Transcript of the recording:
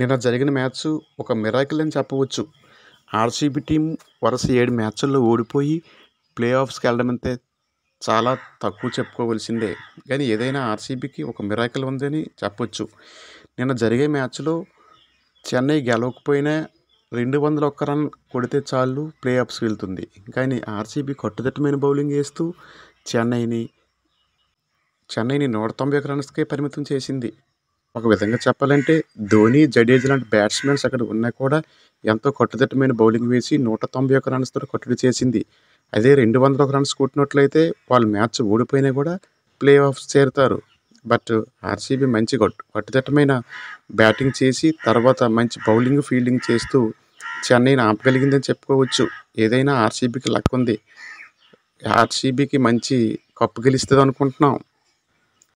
నిన్న జరిగిన మ్యాచ్ ఒక మిరాకిల్ అని చెప్పవచ్చు ఆర్సీబీ టీం వరుస ఏడు మ్యాచ్ల్లో ఓడిపోయి ప్లే ఆఫ్స్కి వెళ్ళడం అంతే చాలా తక్కువ చెప్పుకోవలసిందే కానీ ఏదైనా ఆర్సీబీకి ఒక మిరాకిల్ ఉందని చెప్పొచ్చు నిన్న జరిగే మ్యాచ్లో చెన్నై గెలవకపోయినా రెండు వందల ఒక్క రన్ కొడితే చాలు ప్లే ఆఫ్స్కి వెళ్తుంది కానీ ఆర్సీబీ కట్టుదిట్టమైన బౌలింగ్ వేస్తూ చెన్నైని చెన్నైని నూట తొంభై ఒక రన్స్కే పరిమితం చేసింది ఒక విధంగా చెప్పాలంటే ధోని జడేజ్ లాంటి బ్యాట్స్మెన్స్ అక్కడ ఉన్నా కూడా ఎంతో కట్టుదిట్టమైన బౌలింగ్ వేసి నూట తొంభై రన్స్ రన్స్తో కట్టుడి చేసింది అదే రెండు వందల ఒక రన్స్ కొట్టినట్లయితే వాళ్ళు మ్యాచ్ ఓడిపోయినా కూడా ప్లే ఆఫ్ చేరుతారు బట్ ఆర్సీబీ మంచి కొట్టు కట్టుదిట్టమైన బ్యాటింగ్ చేసి తర్వాత మంచి బౌలింగ్ ఫీల్డింగ్ చేస్తూ చెన్నైని ఆపగలిగిందని చెప్పుకోవచ్చు ఏదైనా ఆర్సీబీకి లక్ ఉంది ఆర్సీబీకి మంచి కప్పు గెలుస్తుంది అనుకుంటున్నాం